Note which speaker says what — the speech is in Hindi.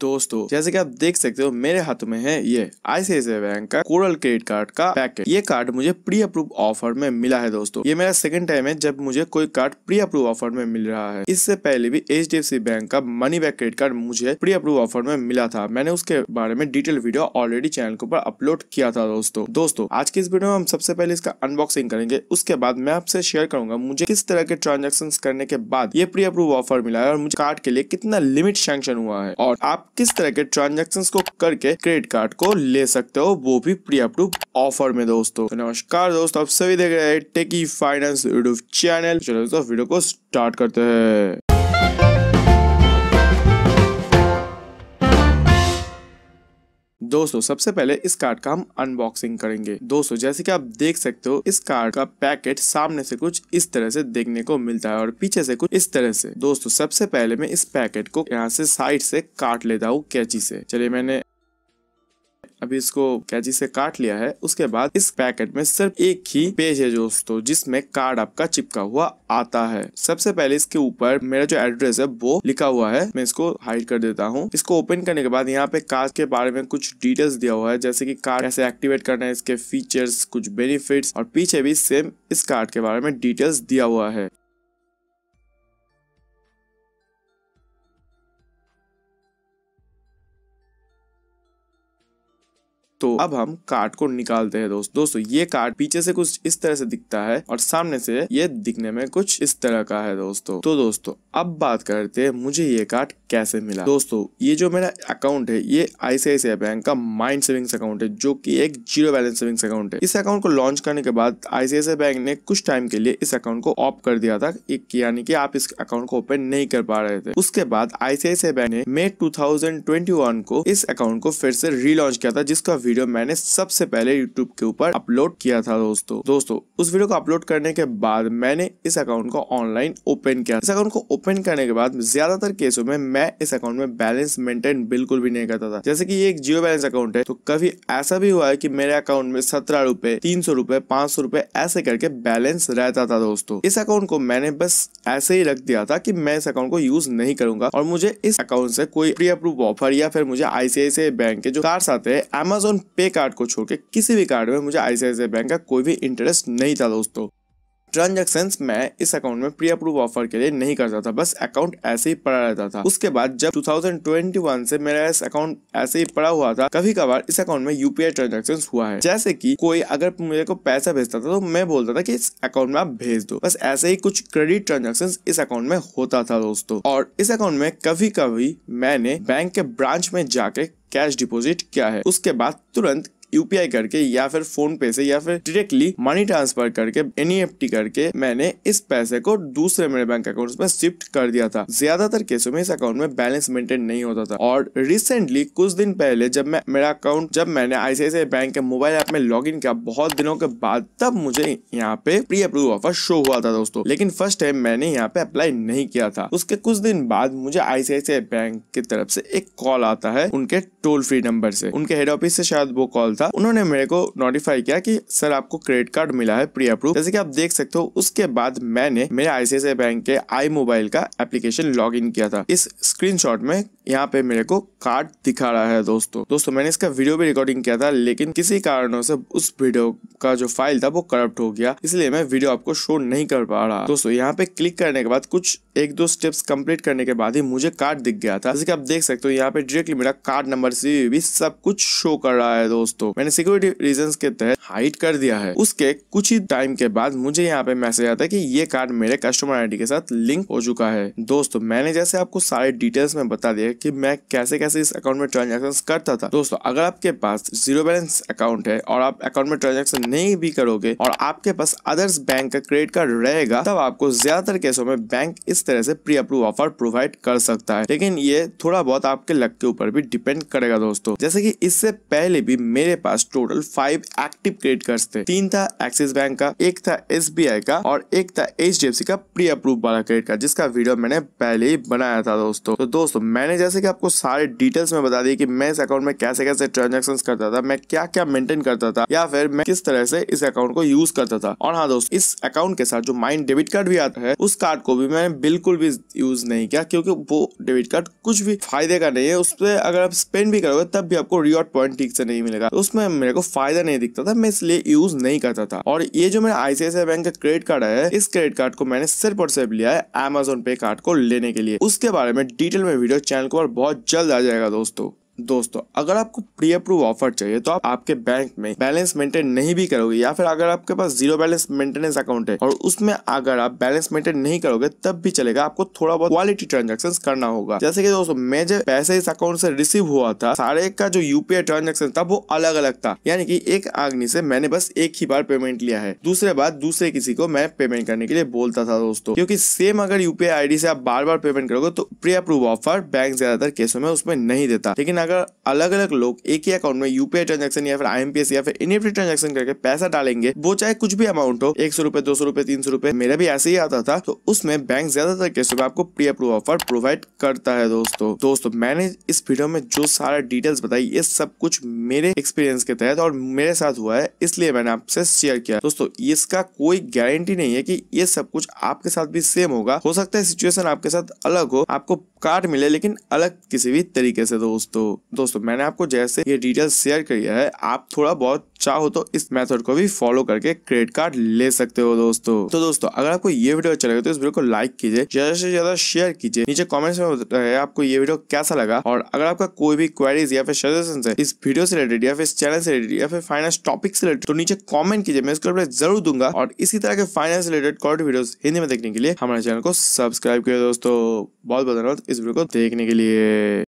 Speaker 1: दोस्तों जैसे कि आप देख सकते हो मेरे हाथों में है ये आईसीआईसीआई बैंक का कोरल क्रेडिट कार्ड का पैकेट ये कार्ड मुझे प्री अप्रूव ऑफर में मिला है दोस्तों ये मेरा सेकंड टाइम है जब मुझे कोई कार्ड प्री अप्रूव ऑफर में मिल रहा है इससे पहले भी एच बैंक का मनी बैक क्रेडिट कार्ड मुझे प्री अप्रूव ऑफर में मिला था मैंने उसके बारे में डिटेल वीडियो ऑलरेडी चैनल के ऊपर अपलोड किया था दोस्तों दोस्तों आज की इस वीडियो में हम सबसे पहले इसका अनबॉक्सिंग करेंगे उसके बाद मैं आपसे शेयर करूंगा मुझे किस तरह के ट्रांजेक्शन करने के बाद ये प्री अप्रूव ऑफर मिला है और मुझे कार्ड के लिए कितना लिमिट सेंक्शन हुआ है और आप आप किस तरह के ट्रांजेक्शन को करके क्रेडिट कार्ड को ले सकते हो वो भी प्री अप्रूव ऑफर में दोस्तों तो नमस्कार दोस्तों आप सभी देख रहे हैं टेकी फाइनेंस यूट्यूब चैनल चलो दोस्तों वीडियो को स्टार्ट करते हैं दोस्तों सबसे पहले इस कार्ड का हम अनबॉक्सिंग करेंगे दोस्तों जैसे कि आप देख सकते हो इस कार्ड का पैकेट सामने से कुछ इस तरह से देखने को मिलता है और पीछे से कुछ इस तरह से दोस्तों सबसे पहले मैं इस पैकेट को यहाँ से साइड से काट लेता हूँ कैची से चलिए मैंने अभी इसको कैची से काट लिया है उसके बाद इस पैकेट में सिर्फ एक ही पेज है दोस्तों जिसमें कार्ड आपका चिपका हुआ आता है सबसे पहले इसके ऊपर मेरा जो एड्रेस है वो लिखा हुआ है मैं इसको हाइड कर देता हूँ इसको ओपन करने के बाद यहाँ पे कार्ड के बारे में कुछ डिटेल्स दिया हुआ है जैसे की कार्ड कैसे एक्टिवेट करना है इसके फीचर्स कुछ बेनिफिट और पीछे भी सेम इस कार्ड के बारे में डिटेल्स दिया हुआ है तो अब हम कार्ड को निकालते हैं दोस्त दोस्तों ये कार्ड पीछे से कुछ इस तरह से दिखता है और सामने से ये दिखने में कुछ इस तरह का है दोस्तों तो दोस्तों अब बात करते हैं मुझे ये कार्ड कैसे मिला दोस्तों ये जो मेरा अकाउंट है ये आईसीआईसीआई बैंक का माइंड सेविंग्स अकाउंट है जो कि एक जीरो बैलेंस सेविंग्स अकाउंट है इस अकाउंट को लॉन्च करने के बाद आईसीआईसीआई बैंक ने कुछ टाइम के लिए इस अकाउंट को ऑफ कर दिया था एक यानी कि आप इस अकाउंट को ओपन नहीं कर पा रहे थे उसके बाद आईसीआईसीआई बैंक ने मई 2021 को इस अकाउंट को फिर से रीलॉन्च किया था जिसका वीडियो मैंने सबसे पहले यूट्यूब के ऊपर अपलोड किया था दोस्तों दोस्तों उस वीडियो को अपलोड करने के बाद मैंने इस अकाउंट को ऑनलाइन ओपन किया इस अकाउंट को ओपन करने के बाद ज्यादातर केसों में मैं मैं इस अकाउंट में बैलेंस मेंटेन बिल्कुल भी नहीं करता था जैसे कि ये एक जियो बैलेंस अकाउंट है तो कभी ऐसा भी हुआ है कि मेरे अकाउंट में सत्रह रूपए तीन सौ रूपए पांच सौ रूपए ऐसे करके बैलेंस रहता था दोस्तों इस अकाउंट को मैंने बस ऐसे ही रख दिया था की मैं इस अकाउंट को यूज नहीं करूंगा और मुझे इस अकाउंट से कोई प्री अप्रूव ऑफर या फिर मुझे आईसीआईसीआई बैंक के जो कार्ड आते हैं अमेजोन पे कार्ड को छोड़ के किसी भी कार्ड में मुझे आईसीआईसीआई बैंक का कोई भी इंटरेस्ट नहीं था दोस्तों ट्रांजेक्शन मैं इस अकाउंट में प्री अप्रूव ऑफर के लिए नहीं करता था बस अकाउंट ऐसे ही पड़ा रहता था उसके बाद जब 2021 से मेरा इस अकाउंट ऐसे ही पड़ा हुआ था कभी कभार इस अकाउंट में यूपीआई ट्रांजेक्शन हुआ है जैसे की कोई अगर मेरे को पैसा भेजता था तो मैं बोलता था की इस अकाउंट में आप भेज दो बस ऐसे ही कुछ क्रेडिट ट्रांजेक्शन इस अकाउंट में होता था दोस्तों और इस अकाउंट में कभी कभी मैंने बैंक के ब्रांच में जाके कैश डिपॉजिट क्या है उसके बाद तुरंत यूपीआई करके या फिर फोन पे से या फिर डायरेक्टली मनी ट्रांसफर करके एनईएफटी e करके मैंने इस पैसे को दूसरे मेरे बैंक अकाउंट में शिफ्ट कर दिया था ज्यादातर केसों में इस अकाउंट में बैलेंस मेंटेन नहीं होता था और रिसेंटली कुछ दिन पहले जब मैं मेरा अकाउंट जब मैंने आईसीआईसी बैंक के मोबाइल ऐप में लॉग किया बहुत दिनों के बाद तब मुझे यहाँ पे प्री अप्रूव ऑफर शो हुआ था दोस्तों लेकिन फर्स्ट टाइम मैंने यहाँ पे अप्लाई नहीं किया था उसके कुछ दिन बाद मुझे आईसीआईसी बैंक की तरफ से एक कॉल आता है उनके टोल फ्री नंबर से उनके हेड ऑफिस से शायद वो कॉल था का उन्होंने मेरे को नोटिफाई किया कि सर आपको क्रेडिट कार्ड मिला है प्री अप्रूव जैसे कि आप देख सकते हो उसके बाद मैंने मेरे आईसीआईसीआई बैंक के आई मोबाइल का एप्लीकेशन लॉग इन किया था इस स्क्रीन में यहाँ पे मेरे को कार्ड दिखा रहा है दोस्तों दोस्तों मैंने इसका वीडियो भी रिकॉर्डिंग किया था लेकिन किसी कारणों से उस वीडियो का जो फाइल था वो करप्ट हो गया इसलिए मैं वीडियो आपको शो नहीं कर पा रहा दोस्तों यहाँ पे क्लिक करने के बाद कुछ एक दो स्टेप्स कंप्लीट करने के बाद ही मुझे कार्ड दिख गया था जैसे कि आप देख सकते हो यहाँ पे डायरेक्टली मेरा कार्ड नंबर सी भी सब कुछ शो कर रहा है दोस्तों मैंने सिक्योरिटी रीजन के तहत हाइट कर दिया है उसके कुछ ही टाइम के बाद मुझे यहाँ पे मैसेज आता है की ये कार्ड मेरे कस्टमर आई के साथ लिंक हो चुका है दोस्तों मैंने जैसे आपको सारे डिटेल्स में बता दिया की मैं कैसे कैसे इस अकाउंट में ट्रांजेक्शन करता था दोस्तों अगर आपके पास जीरो बैलेंस अकाउंट है और आप अकाउंट में ट्रांजेक्शन नहीं भी करोगे और आपके पास अदर्स बैंक का क्रेडिट कार्ड रहेगा तब आपको ज्यादातर केसों में बैंक इस तरह से प्री अप्रूव ऑफर प्रोवाइड कर सकता है लेकिन ये थोड़ा बहुत आपके लक के ऊपर भी डिपेंड करेगा दोस्तों जैसे की इससे पहले भी मेरे मेरे पास total five active credit card थे तीन था एक्सिस बैंक का एक था एस का और एक था एच का प्री अप्रूव वाला क्रेडिट कार्ड जिसका वीडियो मैंने पहले ही बनाया था दोस्तों तो दोस्तों मैंने जैसे की आपको सारे डिटेल्स में बता दी की मैं इस अकाउंट में कैसे कैसे ट्रांजेक्शन करता था मैं क्या क्या मेंटेन करता था या फिर मैं किस तरह से इस अकाउंट को यूज करता था और हाँ दोस्तों इस अकाउंट के साथ जो माइंड डेबिट कार्ड भी आता है उस कार्ड को भी मैंने बिल्कुल भी यूज नहीं किया क्योंकि वो डेबिट कार्ड कुछ भी फायदे का नहीं है उस पर अगर आप स्पेंड भी करोगे तब भी आपको रिवॉर्ड पॉइंट ठीक से नहीं मिलेगा तो उसमें मेरे को फायदा नहीं दिखता था मैं इसलिए यूज नहीं करता था और ये जो मेरा आईसीआई बैंक का क्रेडिट कार्ड है इस क्रेडिट कार्ड को मैंने सिर्फ और सिर्फ लिया है अमेजोन पे कार्ड को लेने के लिए उसके बारे में डिटेल में वीडियो चैनल को और बहुत जल्द आ जाएगा दोस्तों दोस्तों अगर आपको प्री अप्रूव ऑफर चाहिए तो आप आपके बैंक में बैलेंस मेंटेन नहीं भी करोगे या फिर अगर आपके पास जीरो बैलेंस मेंटेनेंस अकाउंट है और उसमें अगर आप बैलेंस मेंटेन नहीं करोगे तब भी चलेगा आपको थोड़ा बहुत क्वालिटी ट्रांजेक्शन करना होगा जैसे कि दोस्तों मैं जब पैसे इस अकाउंट से रिसीव हुआ था सारे का जो यूपीआई ट्रांजेक्शन था वो अलग अलग था यानी कि एक आग्नि से मैंने बस एक ही बार पेमेंट लिया है दूसरे बार दूसरे किसी को मैं पेमेंट करने के लिए बोलता था दोस्तों क्योंकि सेम अगर यूपीआई आई से आप बार बार पेमेंट करोगे तो प्री अप्रूव ऑफर बैंक ज्यादातर केसों में उसमें नहीं देता लेकिन अगर अलग अलग लोग एक ही अकाउंट में यूपीआई ट्रांजेक्शन या फिर आईएमपीएस या फिर इनएफटी ट्रांजेक्शन e करके पैसा डालेंगे वो चाहे कुछ भी अमाउंट हो एक सौ रुपए दो सौ रुपए तीन सौ रुपए मेरा भी ऐसे ही आता था तो उसमें बैंक ज्यादातर केसों में आपको प्री अप्रूव ऑफर प्रोवाइड करता है दोस्तों दोस्तों मैंने इस वीडियो में जो सारा डिटेल्स बताई ये सब कुछ मेरे एक्सपीरियंस के तहत और मेरे साथ हुआ है इसलिए मैंने आपसे शेयर किया दोस्तों इसका कोई गारंटी नहीं है की ये सब कुछ आपके साथ भी सेम होगा हो सकता है सिचुएशन आपके साथ अलग हो आपको कार्ड मिले लेकिन अलग किसी भी तरीके से दोस्तों दोस्तों मैंने आपको जैसे ये डिटेल शेयर किया है आप थोड़ा बहुत चाहो तो इस मेथड को भी फॉलो करके क्रेडिट कार्ड ले सकते हो दोस्तों तो दोस्तों अगर आपको ये वीडियो अच्छा लगे तो इस वीडियो को लाइक कीजिए ज्यादा से ज्यादा शेयर कीजिए नीचे कमेंट्स में बताइए आपको ये वीडियो कैसा लगा और अगर आपका कोई भी क्वेरीज या फिर सजेशन है इस वीडियो से रिलेटेड या फिर चैनल से रिलेटेड या फिर फाइनेंस टॉपिक से रिलेटेड तो नीचे कॉमेंट कीजिए मैं इसको ऊपर जरूर दूंगा और इसी तरह के finance related card video Hindi में देखने के लिए हमारे चैनल को सब्सक्राइब किया दोस्तों बहुत बहुत धन्यवाद इस वीडियो को देखने के लिए